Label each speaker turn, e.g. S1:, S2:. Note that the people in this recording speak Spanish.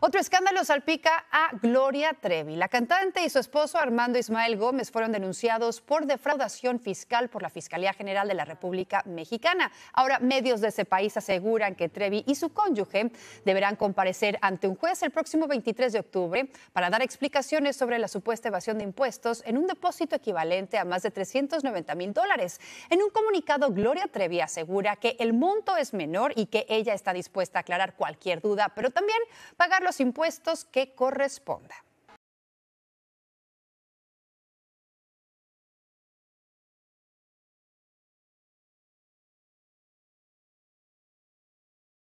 S1: Otro escándalo salpica a Gloria Trevi. La cantante y su esposo Armando Ismael Gómez fueron denunciados por defraudación fiscal por la Fiscalía General de la República Mexicana. Ahora, medios de ese país aseguran que Trevi y su cónyuge deberán comparecer ante un juez el próximo 23 de octubre para dar explicaciones sobre la supuesta evasión de impuestos en un depósito equivalente a más de 390 mil dólares. En un comunicado, Gloria Trevi asegura que el monto es menor y que ella está dispuesta a aclarar cualquier duda, pero también pagar los impuestos que correspondan.